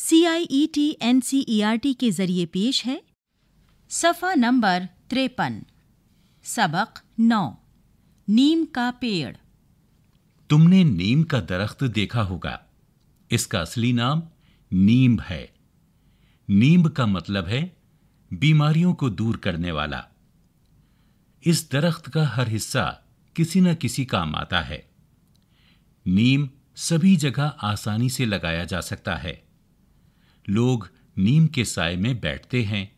C I E T N C E R T के जरिए पेश है सफ़ा नंबर त्रेपन सबक नौ नीम का पेड़ तुमने नीम का दरख्त देखा होगा इसका असली नाम नीम है नीम का मतलब है बीमारियों को दूर करने वाला इस दरख्त का हर हिस्सा किसी न किसी काम आता है नीम सभी जगह आसानी से लगाया जा सकता है लोग नीम के साय में बैठते हैं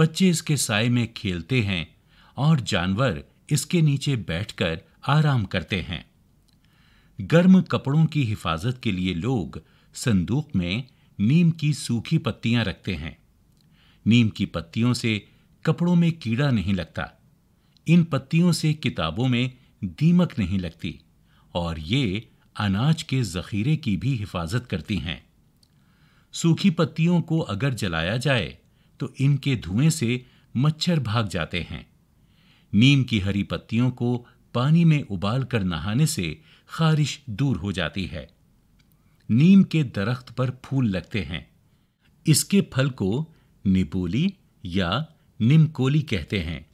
बच्चे इसके साय में खेलते हैं और जानवर इसके नीचे बैठकर आराम करते हैं गर्म कपड़ों की हिफाजत के लिए लोग संदूक में नीम की सूखी पत्तियां रखते हैं नीम की पत्तियों से कपड़ों में कीड़ा नहीं लगता इन पत्तियों से किताबों में दीमक नहीं लगती और ये अनाज के ज़खीरे की भी हिफाजत करती हैं सूखी पत्तियों को अगर जलाया जाए तो इनके धुएं से मच्छर भाग जाते हैं नीम की हरी पत्तियों को पानी में उबाल कर नहाने से खारिश दूर हो जाती है नीम के दरख्त पर फूल लगते हैं इसके फल को निपोली या निमकोली कहते हैं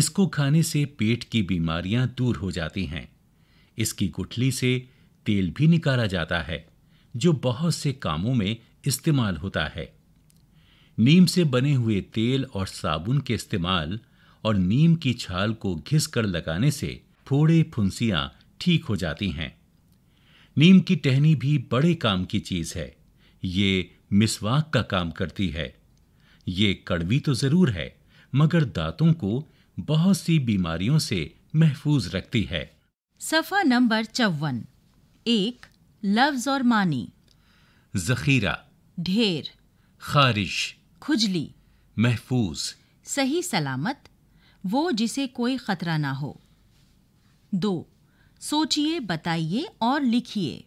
इसको खाने से पेट की बीमारियां दूर हो जाती हैं इसकी गुठली से तेल भी निकाला जाता है जो बहुत से कामों में इस्तेमाल होता है नीम से बने हुए तेल और साबुन के इस्तेमाल और नीम की छाल को घिस कर लगाने से फोड़े फुंसियाँ ठीक हो जाती हैं नीम की टहनी भी बड़े काम की चीज़ है ये मिसवाक का काम करती है ये कड़वी तो ज़रूर है मगर दांतों को बहुत सी बीमारियों से महफूज रखती है सफ़ा नंबर चौवन एक लफ्ज़ और मानी जखीरा ढेर खारिश खुजली महफूज सही सलामत वो जिसे कोई खतरा ना हो दो सोचिए बताइए और लिखिए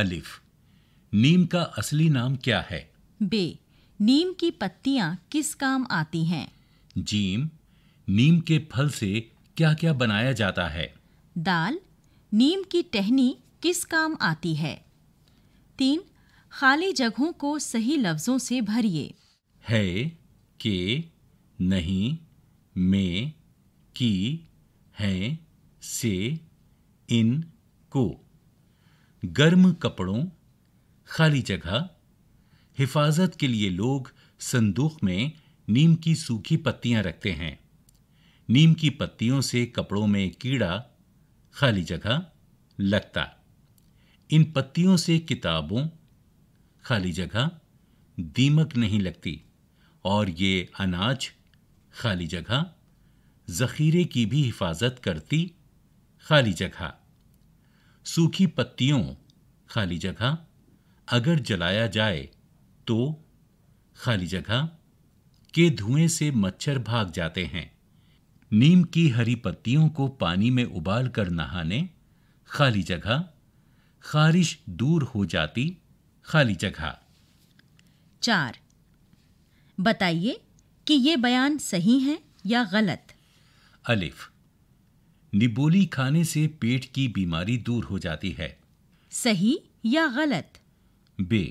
अलिफ नीम का असली नाम क्या है बे नीम की पत्तियाँ किस काम आती हैं जीम नीम के फल से क्या क्या बनाया जाता है दाल नीम की टहनी किस काम आती है तीन खाली जगहों को सही लफ्जों से भरिए है के नहीं में की है से इन को गर्म कपड़ों खाली जगह हिफाजत के लिए लोग संदूक में नीम की सूखी पत्तियां रखते हैं नीम की पत्तियों से कपड़ों में कीड़ा खाली जगह लगता इन पत्तियों से किताबों खाली जगह दीमक नहीं लगती और ये अनाज खाली जगह ज़ख़ीरे की भी हिफाजत करती खाली जगह सूखी पत्तियों खाली जगह अगर जलाया जाए तो खाली जगह के धुएं से मच्छर भाग जाते हैं नीम की हरी पत्तियों को पानी में उबाल कर नहाने खाली जगह खारिश दूर हो जाती खाली जगह चार बताइए कि ये बयान सही है या गलत अलिफ निबोली खाने से पेट की बीमारी दूर हो जाती है सही या गलत बे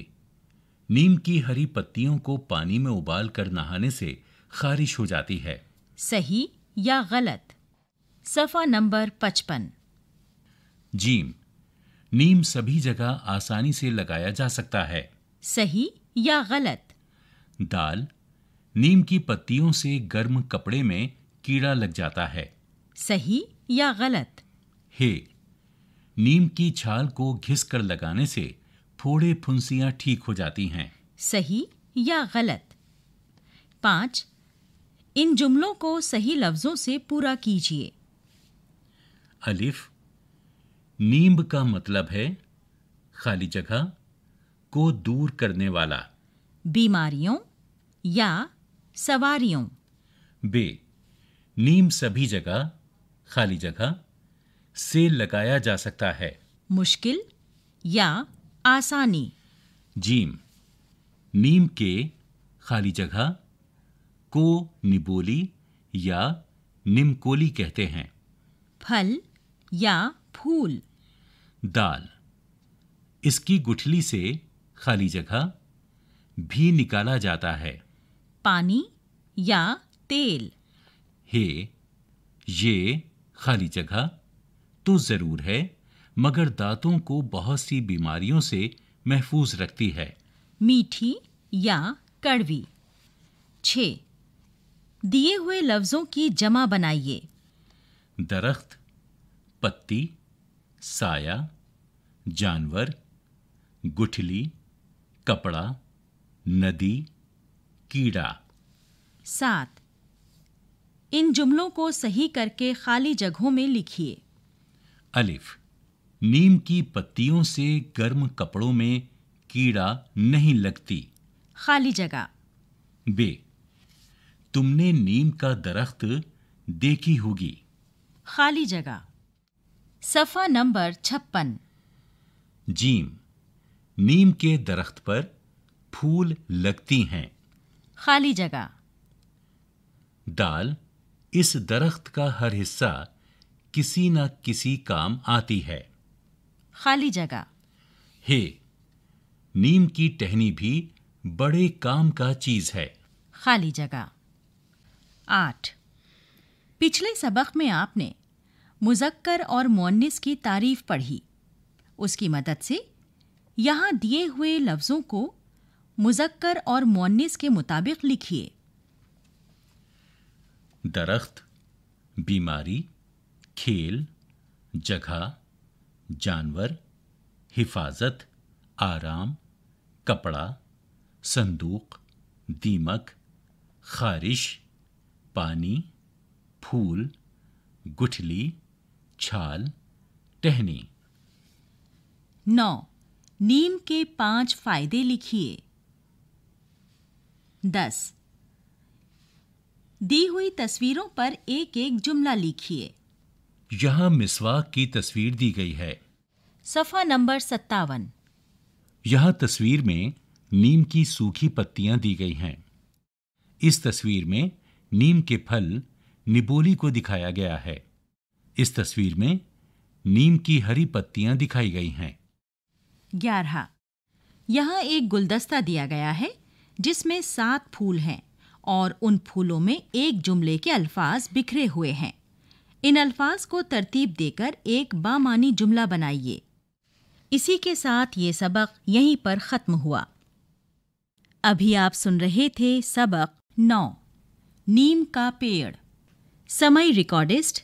नीम की हरी पत्तियों को पानी में उबाल कर नहाने से खारिश हो जाती है सही या गलत सफा नंबर पचपन जीम नीम सभी जगह आसानी से लगाया जा सकता है सही या गलत दाल नीम की पत्तियों से गर्म कपड़े में कीड़ा लग जाता है सही या गलत हे नीम की छाल को घिस कर लगाने से फोड़े फुंसियाँ ठीक हो जाती हैं सही या गलत पाँच इन जुमलों को सही लफ्ज़ों से पूरा कीजिए अलिफ नींब का मतलब है खाली जगह को दूर करने वाला बीमारियों या सवारियों बे नीम सभी जगह खाली जगह से लगाया जा सकता है मुश्किल या आसानी जीम नीम के खाली जगह को निबोली या निमकोली कहते हैं फल या फूल दाल इसकी गुठली से खाली जगह भी निकाला जाता है पानी या तेल हे ये खाली जगह तो ज़रूर है मगर दांतों को बहुत सी बीमारियों से महफूज रखती है मीठी या कड़वी छ दिए हुए लफ्ज़ों की जमा बनाइए दरख्त पत्ती साया जानवर गुठली कपड़ा नदी कीड़ा सात इन जुमलों को सही करके खाली जगहों में लिखिए अलिफ नीम की पत्तियों से गर्म कपड़ों में कीड़ा नहीं लगती खाली जगह बे तुमने नीम का दरख्त देखी होगी खाली जगह सफ़ा नंबर छप्पन जीम नीम के दरख्त पर फूल लगती हैं खाली जगह दाल इस दरख्त का हर हिस्सा किसी न किसी काम आती है खाली जगह हे नीम की टहनी भी बड़े काम का चीज है खाली जगह आठ पिछले सबक में आपने मुजक्कर और मोनिस की तारीफ पढ़ी उसकी मदद से यहाँ दिए हुए लफ्ज़ों को मुजक्कर और मोनिस के मुताबिक लिखिए दरख्त बीमारी खेल जगह जानवर हिफाजत आराम कपड़ा संदूक दीमक खारिश पानी फूल गुठली छाल टहनी नौ नीम के पांच फायदे लिखिए दस दी हुई तस्वीरों पर एक एक जुमला लिखिए यहाँ मिसवाक की तस्वीर दी गई है सफा नंबर सत्तावन यह तस्वीर में नीम की सूखी पत्तियां दी गई हैं इस तस्वीर में नीम के फल निबोली को दिखाया गया है इस तस्वीर में नीम की हरी पत्तियां दिखाई गई हैं ग्यारह यहाँ एक गुलदस्ता दिया गया है जिसमें सात फूल हैं और उन फूलों में एक जुमले के अल्फाज बिखरे हुए हैं इन अल्फाज को तरतीब देकर एक बामानी जुमला बनाइए इसी के साथ ये सबक यहीं पर ख़त्म हुआ अभी आप सुन रहे थे सबक नौ नीम का पेड़ समय रिकॉर्डिस्ट